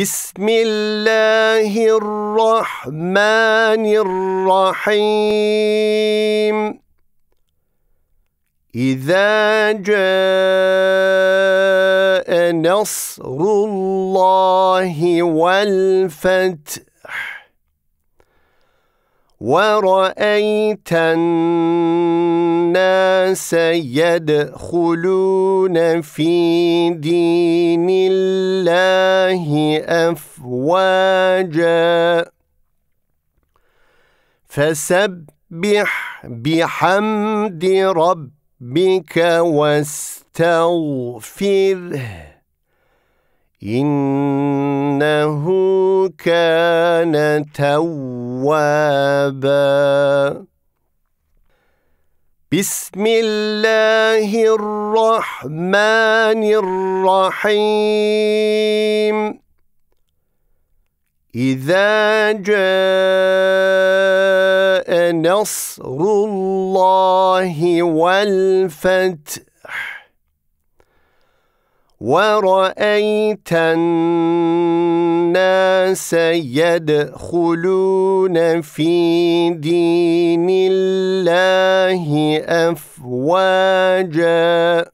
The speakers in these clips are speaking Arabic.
بسم الله الرحمن الرحيم إذا جاء نصر الله والفتح ورأيت الناس يدخلون في دين الله أفواجا فسبح بحمد ربك واستغفره إِنَّهُ كَانَ تَوَّابًا بسم الله الرحمن الرحيم إذا جاء نصر الله والفتح ورأيت الناس يدخلون في دين الله أفواجا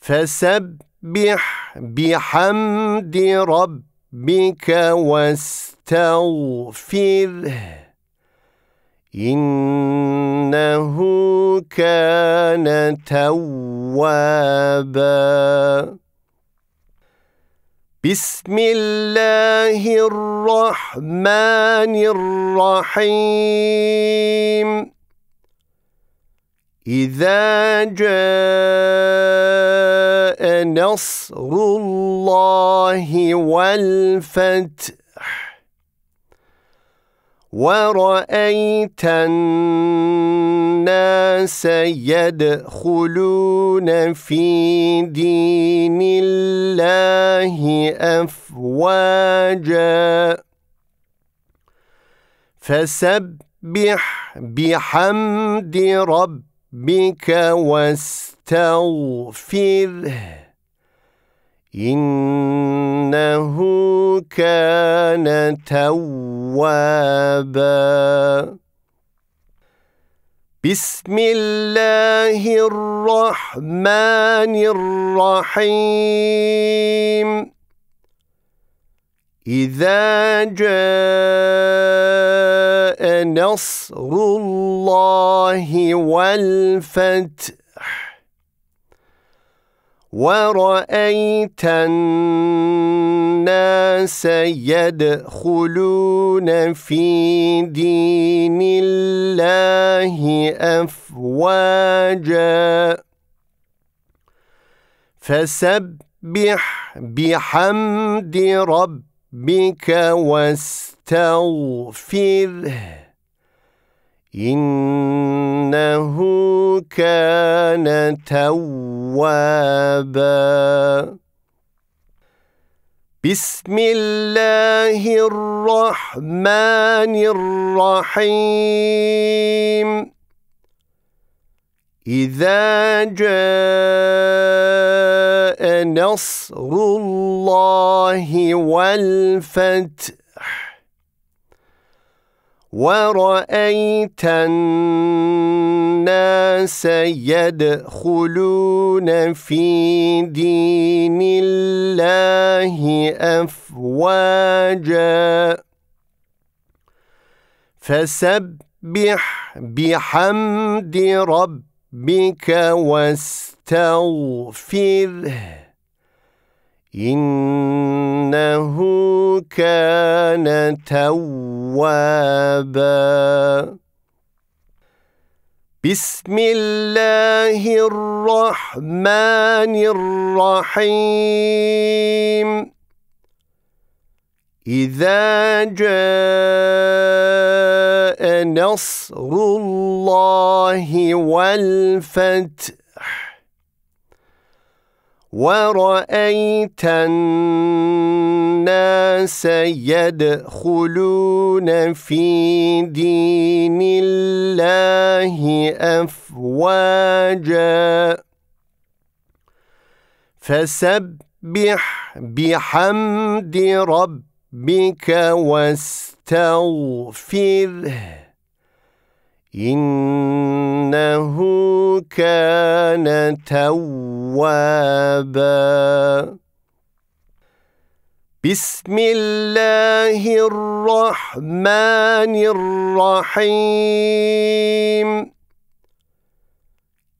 فسبح بحمد ربك واستغفره إِنَّهُ كَانَ تَوَّابًا بسم الله الرحمن الرحيم إذا جاء نصر الله والفتح ورأيت الناس يدخلون في دين الله أفواجا فسبح بحمد ربك واستغفره إنه كان توابا بسم الله الرحمن الرحيم إذا جاء نصر الله والفتح ورأيت الناس سيدخلون في دين الله أفواجا فسبح بحمد ربك واستغفره إنه كان توابا بسم الله الرحمن الرحيم إذا جاء نصر الله والفتح ورأيت الناس يدخلون في دين الله أفواجا فسبح بحمد ربك واستغفره إِنَّهُ كَانَ تَوَّابًا بسم الله الرحمن الرحيم إذا جاء نصر الله والفتح ورأيت الناس يدخلون في دين الله أفواجا فسبح بحمد ربك واستغفره إِنَّهُ كَانَ تَوَّابًا بسم الله الرحمن الرحيم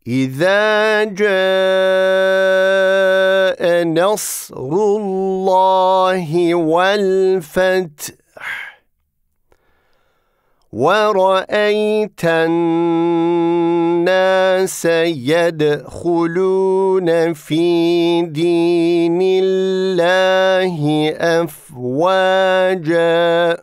إذا جاء نصر الله والفتح ورأيت الناس يدخلون في دين الله أفواجا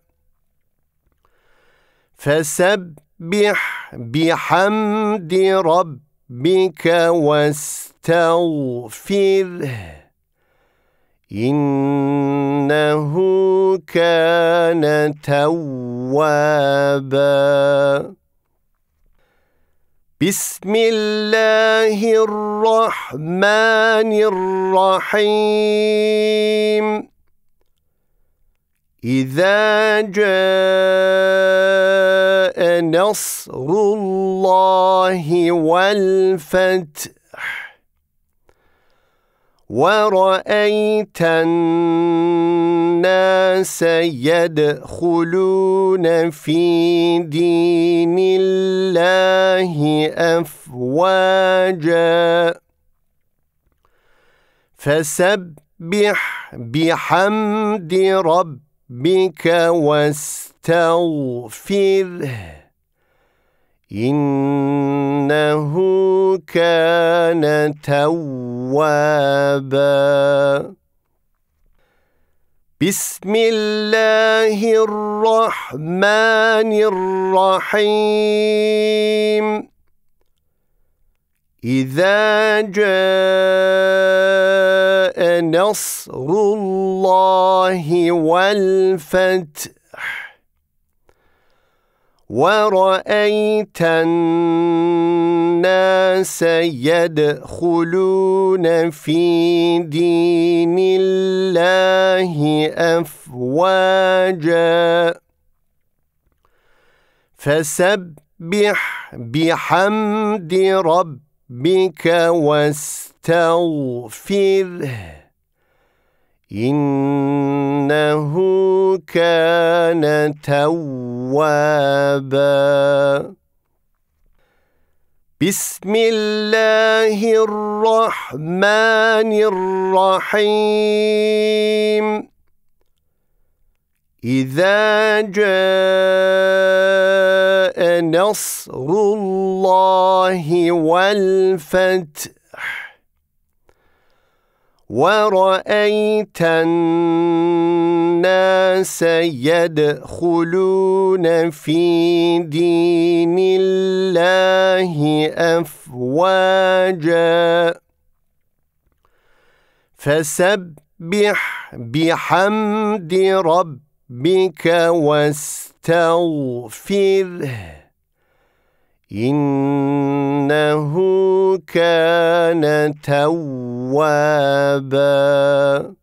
فسبح بحمد ربك واستغفره إنه كان توابا أوابا بسم الله الرحمن الرحيم إذا جاء نصر الله والفتح ورأيت الناس يدخلون في دين الله أفواجا فسبح بحمد ربك واستغفره إنه كان توابا بسم الله الرحمن الرحيم إذا جاء نصر الله والفتح ورأيت الناس سيدخلون في دين الله أفواجا فسبح بحمد ربك واستغفره إنه كان توابا بسم الله الرحمن الرحيم إذا جاء نصر الله والفتح ورأيت الناس يدخلون في دين الله أفواجا فسبح بحمد ربك واستغفره إِنَّهُ كَانَ تَوَّابًا